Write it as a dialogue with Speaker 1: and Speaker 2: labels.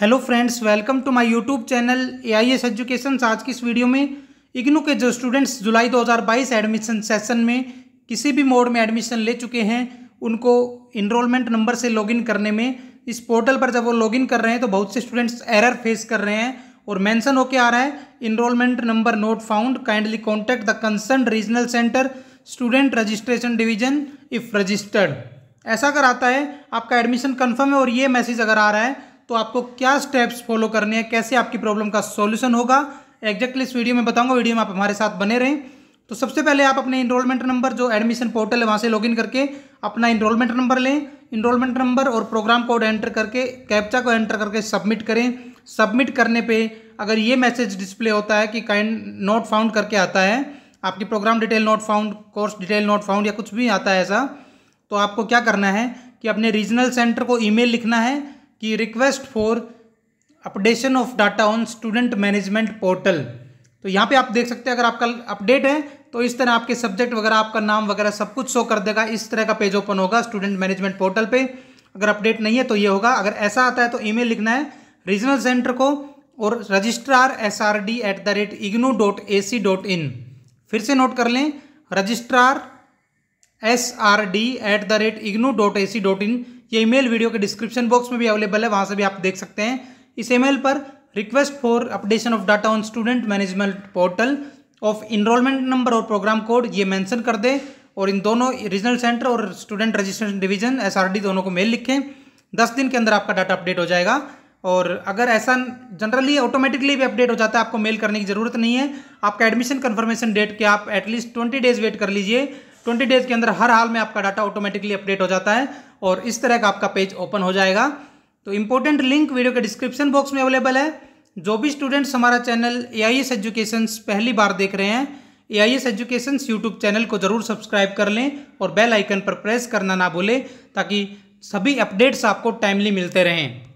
Speaker 1: hello friends welcome to my YouTube channel A I S education आज की इस video में इग्नू के जो स्टूडेंट्स जुलाई 2022 एडमिशन सेशन में किसी भी मोड में एडमिशन ले चुके हैं उनको इनरोलमेंट नंबर से लॉगिन करने में इस पोर्टल पर जब वो लॉगिन कर रहे हैं तो बहुत से स्टूडेंट्स एरर फेस कर रहे हैं और मैंसन होके आ रहा है enrolment number not found kindly contact the concern regional centre student registration division if registered ऐसा अगर आता है आपका एडमिशन कन्फर्म है और ये मैसेज अगर आ रहा है तो आपको क्या स्टेप्स फॉलो करने हैं कैसे आपकी प्रॉब्लम का सॉल्यूशन होगा एग्जैक्टली इस वीडियो में बताऊंगा वीडियो में आप हमारे साथ बने रहें तो सबसे पहले आप अपने इनरोलमेंट नंबर जो एडमिशन पोर्टल है वहाँ से लॉगिन करके अपना इनरोलमेंट नंबर लें इनरोलमेंट नंबर और प्रोग्राम कोड एंटर करके कैप्चा को एंटर करके सबमिट करें सबमिट करने पे अगर ये मैसेज डिस्प्ले होता है कि काइंड नॉट फाउंड करके आता है आपकी programme detail not found course detail not found या कुछ भी आता है ऐसा तो आपको क्या करना है कि अपने रीजनल सेंटर को ईमेल लिखना है कि request for updation of data on student management portal तो यहाँ पे आप देख सकते हैं अगर आपका अपडेट है तो इस तरह आपके सब्जेक्ट वगैरह आपका नाम वगैरह सब कुछ शो कर देगा इस तरह का पेज ओपन होगा स्टूडेंट मैनेजमेंट पोर्टल पे अगर अपडेट नहीं है तो ये होगा अगर ऐसा आता है तो ईमेल लिखना है रीजनल सेंटर को और registrar S R D at the rate IGNOU dot A C dot in फिर से नोट कर लें registrar S R D at the rate IGNOU dot A C dot in ये ईमेल वीडियो के डिस्क्रिप्शन बॉक्स में भी अवेलेबल है वहाँ से भी आप देख सकते हैं इस ईमेल पर request for updation of data on student management portal of enrolment number और प्रोग्राम कोड ये मैंसन कर दें और इन दोनों रीजनल सेंटर और स्टूडेंट रजिस्ट्रेशन डिवीजन एस दोनों को मेल लिखें दस दिन के अंदर आपका डाटा अपडेट हो जाएगा और अगर ऐसा जनरली ऑटोमेटिकली भी अपडेट हो जाता है आपको मेल करने की ज़रूरत नहीं है आपका एडमिशन कन्फर्मेशन डेट के आप एटलीस्ट ट्वेंटी डेज वेट कर लीजिए ट्वेंटी डेज के अंदर हर हाल में आपका डाटा ऑटोमेटिकली अपडेट हो जाता है और इस तरह का आपका पेज ओपन हो जाएगा तो इम्पोर्टेंट लिंक वीडियो के डिस्क्रिप्शन बॉक्स में अवेलेबल है जो भी स्टूडेंट्स हमारा channel A I S educations पहली बार देख रहे हैं A I S educations YouTube channel को ज़रूर सब्सक्राइब कर लें और बेल आइकन पर प्रेस करना ना भूलें ताकि सभी अपडेट्स आपको टाइमली मिलते रहें